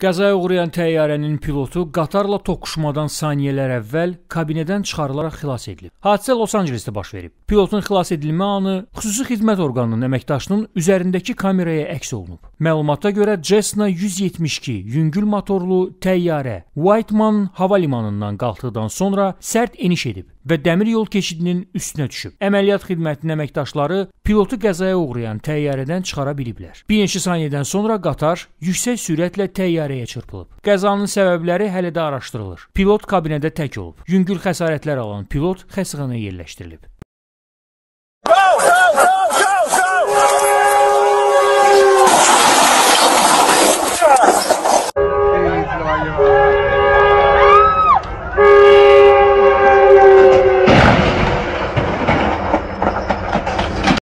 Qəzaya uğrayan təyyarənin pilotu qatarla toqquşmadan saniyələr əvvəl kabinədən çıxarılaraq xilas edilib. Hadisə Los-Ancelesdə baş verib. Pilotun xilas edilmə anı xüsusi xidmət orqanının əməkdaşının üzərindəki kameraya əks olunub. Məlumata görə Cessna 172 yüngül motorlu təyyarə Whiteman hava limanından qalxdıqdan sonra sərt eniş edib və dəmir yol keçidinin üstünə düşüb. Əməliyyat xidmətinin əməkdaşları pilotu qəzaya uğrayan təyyarədən çıxara biliblər. Bir neçə saniyədən sonra qatar yüksək sürətlə təyyarəyə çırpılıb. Qəzanın səbəbləri hələ də araşdırılır. Pilot kabinədə tək olub. Yüngül xəsarətlər alan pilot xəstəxanaya yerləşdirilib.